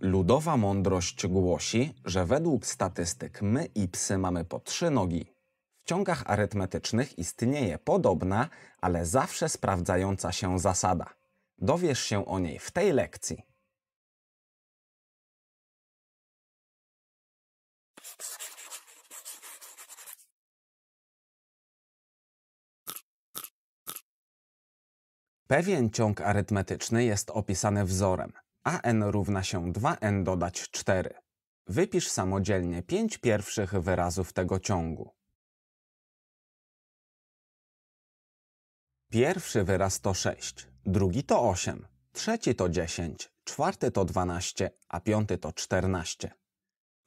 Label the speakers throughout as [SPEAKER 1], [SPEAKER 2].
[SPEAKER 1] Ludowa mądrość głosi, że według statystyk my i psy mamy po trzy nogi. W ciągach arytmetycznych istnieje podobna, ale zawsze sprawdzająca się zasada. Dowiesz się o niej w tej lekcji. Pewien ciąg arytmetyczny jest opisany wzorem – an równa się 2n dodać 4. Wypisz samodzielnie 5 pierwszych wyrazów tego ciągu. Pierwszy wyraz to 6, drugi to 8, trzeci to 10, czwarty to 12, a piąty to 14.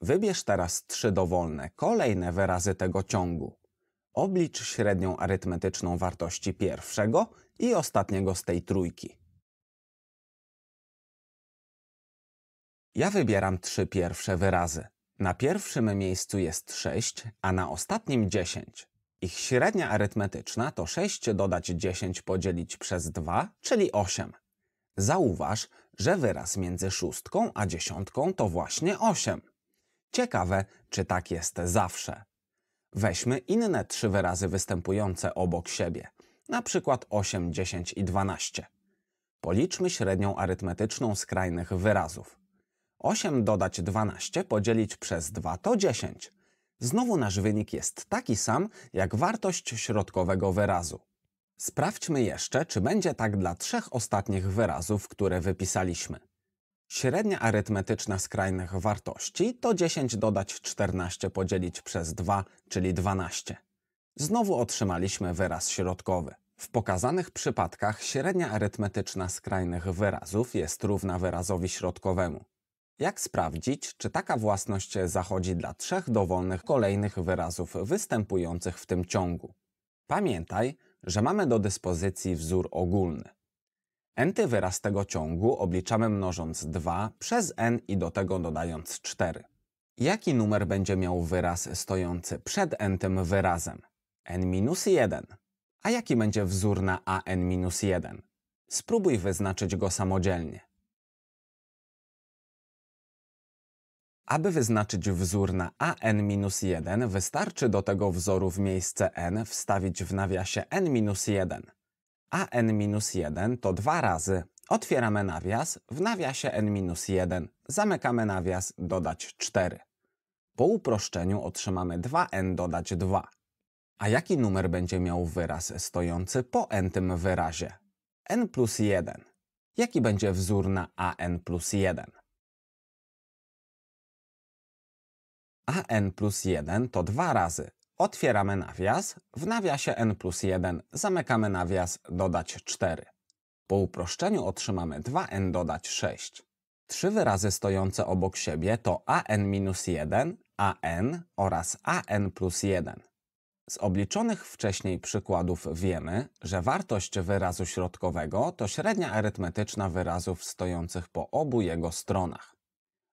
[SPEAKER 1] Wybierz teraz trzy dowolne, kolejne wyrazy tego ciągu. Oblicz średnią arytmetyczną wartości pierwszego i ostatniego z tej trójki. Ja wybieram trzy pierwsze wyrazy. Na pierwszym miejscu jest 6, a na ostatnim 10. Ich średnia arytmetyczna to 6 dodać 10 podzielić przez 2, czyli 8. Zauważ, że wyraz między szóstką a dziesiątką to właśnie 8. Ciekawe, czy tak jest zawsze. Weźmy inne trzy wyrazy występujące obok siebie, na przykład 8, 10 i 12. Policzmy średnią arytmetyczną skrajnych wyrazów. 8 dodać 12 podzielić przez 2 to 10. Znowu nasz wynik jest taki sam jak wartość środkowego wyrazu. Sprawdźmy jeszcze, czy będzie tak dla trzech ostatnich wyrazów, które wypisaliśmy. Średnia arytmetyczna skrajnych wartości to 10 dodać 14 podzielić przez 2, czyli 12. Znowu otrzymaliśmy wyraz środkowy. W pokazanych przypadkach średnia arytmetyczna skrajnych wyrazów jest równa wyrazowi środkowemu. Jak sprawdzić, czy taka własność zachodzi dla trzech dowolnych kolejnych wyrazów występujących w tym ciągu? Pamiętaj, że mamy do dyspozycji wzór ogólny. Nty wyraz tego ciągu obliczamy mnożąc 2 przez n i do tego dodając 4. Jaki numer będzie miał wyraz stojący przed n tym wyrazem? n-1. A jaki będzie wzór na an-1? Spróbuj wyznaczyć go samodzielnie. Aby wyznaczyć wzór na an-1, wystarczy do tego wzoru w miejsce n wstawić w nawiasie n-1. an-1 to dwa razy. Otwieramy nawias, w nawiasie n-1, zamykamy nawias, dodać 4. Po uproszczeniu otrzymamy 2n dodać 2. A jaki numer będzie miał wyraz stojący po n tym wyrazie? n plus 1. Jaki będzie wzór na an plus 1? a n plus 1 to dwa razy. Otwieramy nawias, w nawiasie n plus 1 zamykamy nawias, dodać 4. Po uproszczeniu otrzymamy 2n dodać 6. Trzy wyrazy stojące obok siebie to an minus 1, an oraz an plus 1. Z obliczonych wcześniej przykładów wiemy, że wartość wyrazu środkowego to średnia arytmetyczna wyrazów stojących po obu jego stronach.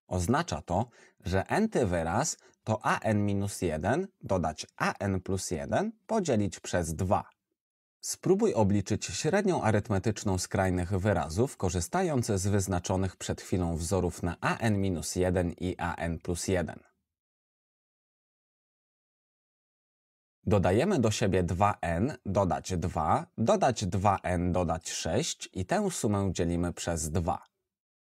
[SPEAKER 1] Oznacza to, że nty wyraz to an-1 dodać an plus 1 podzielić przez 2. Spróbuj obliczyć średnią arytmetyczną skrajnych wyrazów, korzystając z wyznaczonych przed chwilą wzorów na an-1 i an plus 1. Dodajemy do siebie 2n, dodać 2, dodać 2n, dodać 6 i tę sumę dzielimy przez 2.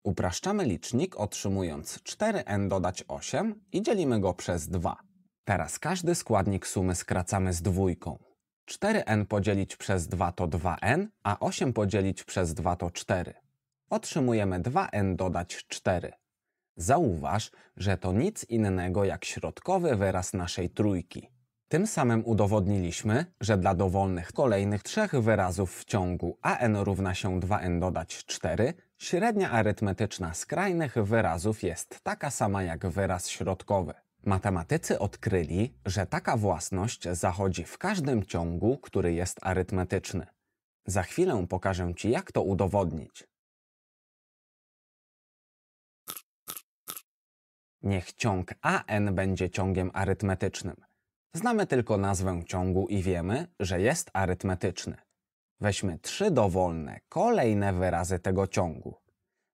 [SPEAKER 1] Upraszczamy licznik otrzymując 4n dodać 8 i dzielimy go przez 2. Teraz każdy składnik sumy skracamy z dwójką. 4n podzielić przez 2 to 2n, a 8 podzielić przez 2 to 4. Otrzymujemy 2n dodać 4. Zauważ, że to nic innego jak środkowy wyraz naszej trójki. Tym samym udowodniliśmy, że dla dowolnych kolejnych trzech wyrazów w ciągu an równa się 2n dodać 4, Średnia arytmetyczna skrajnych wyrazów jest taka sama jak wyraz środkowy. Matematycy odkryli, że taka własność zachodzi w każdym ciągu, który jest arytmetyczny. Za chwilę pokażę Ci, jak to udowodnić. Niech ciąg AN będzie ciągiem arytmetycznym. Znamy tylko nazwę ciągu i wiemy, że jest arytmetyczny. Weźmy trzy dowolne, kolejne wyrazy tego ciągu,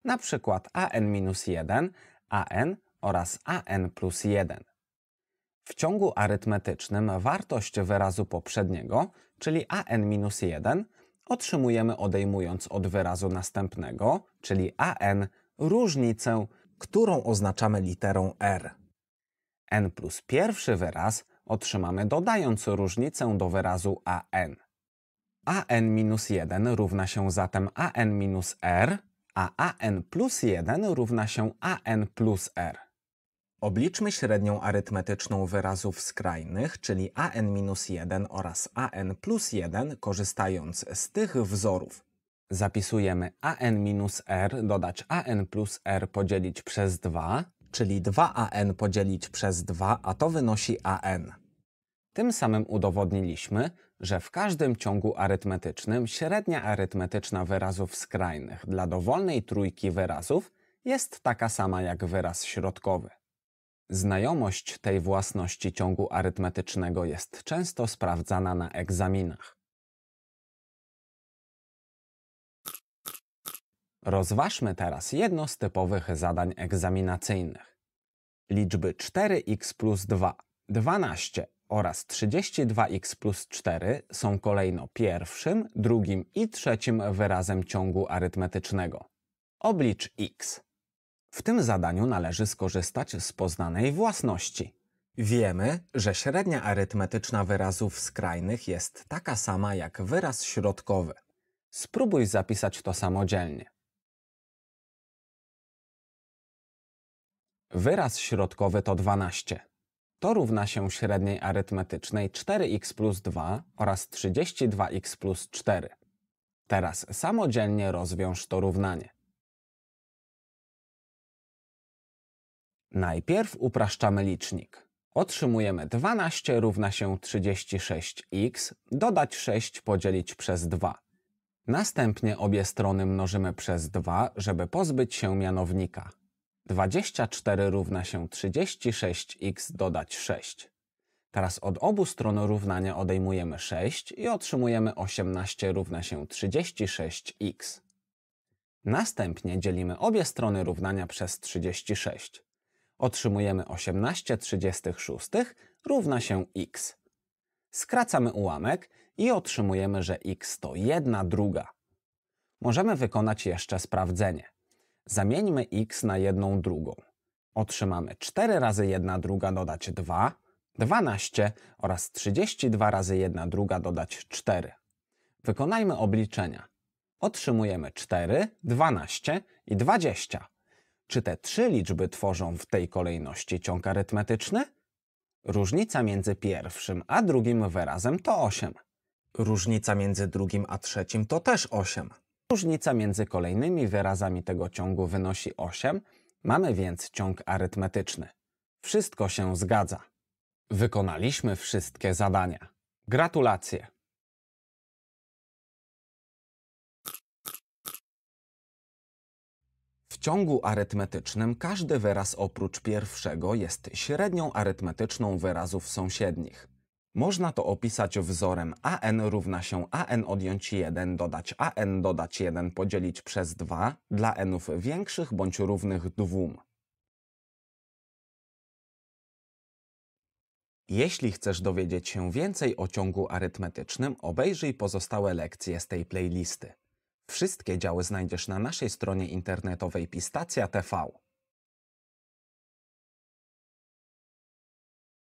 [SPEAKER 1] na przykład an-1, an oraz an plus 1. W ciągu arytmetycznym wartość wyrazu poprzedniego, czyli an-1, otrzymujemy odejmując od wyrazu następnego, czyli an, różnicę, którą oznaczamy literą r. n plus pierwszy wyraz otrzymamy dodając różnicę do wyrazu an an-1 równa się zatem an-r, a an plus 1 równa się an plus r. Obliczmy średnią arytmetyczną wyrazów skrajnych, czyli an-1 oraz an plus 1, korzystając z tych wzorów. Zapisujemy an-r dodać an plus r podzielić przez 2, czyli 2an podzielić przez 2, a to wynosi an. Tym samym udowodniliśmy, że w każdym ciągu arytmetycznym średnia arytmetyczna wyrazów skrajnych dla dowolnej trójki wyrazów jest taka sama jak wyraz środkowy. Znajomość tej własności ciągu arytmetycznego jest często sprawdzana na egzaminach. Rozważmy teraz jedno z typowych zadań egzaminacyjnych. Liczby 4x plus 2, 12 oraz 32x plus 4 są kolejno pierwszym, drugim i trzecim wyrazem ciągu arytmetycznego. Oblicz x. W tym zadaniu należy skorzystać z poznanej własności. Wiemy, że średnia arytmetyczna wyrazów skrajnych jest taka sama jak wyraz środkowy. Spróbuj zapisać to samodzielnie. Wyraz środkowy to 12. To równa się średniej arytmetycznej 4x plus 2 oraz 32x plus 4. Teraz samodzielnie rozwiąż to równanie. Najpierw upraszczamy licznik. Otrzymujemy 12 równa się 36x, dodać 6 podzielić przez 2. Następnie obie strony mnożymy przez 2, żeby pozbyć się mianownika. 24 równa się 36x dodać 6. Teraz od obu stron równania odejmujemy 6 i otrzymujemy 18 równa się 36x. Następnie dzielimy obie strony równania przez 36. Otrzymujemy 18 36 równa się x. Skracamy ułamek i otrzymujemy, że x to 1 druga. Możemy wykonać jeszcze sprawdzenie. Zamieńmy x na 1 drugą. Otrzymamy 4 razy 1 druga dodać 2, 12 oraz 32 razy 1 druga dodać 4. Wykonajmy obliczenia. Otrzymujemy 4, 12 i 20. Czy te trzy liczby tworzą w tej kolejności ciąg arytmetyczny? Różnica między pierwszym a drugim wyrazem to 8. Różnica między drugim a trzecim to też 8. Różnica między kolejnymi wyrazami tego ciągu wynosi 8, mamy więc ciąg arytmetyczny. Wszystko się zgadza. Wykonaliśmy wszystkie zadania. Gratulacje! W ciągu arytmetycznym każdy wyraz oprócz pierwszego jest średnią arytmetyczną wyrazów sąsiednich. Można to opisać wzorem AN równa się AN odjąć 1, dodać AN dodać 1 podzielić przez 2 dla nów większych bądź równych 2. Jeśli chcesz dowiedzieć się więcej o ciągu arytmetycznym, obejrzyj pozostałe lekcje z tej playlisty. Wszystkie działy znajdziesz na naszej stronie internetowej Pistacja TV.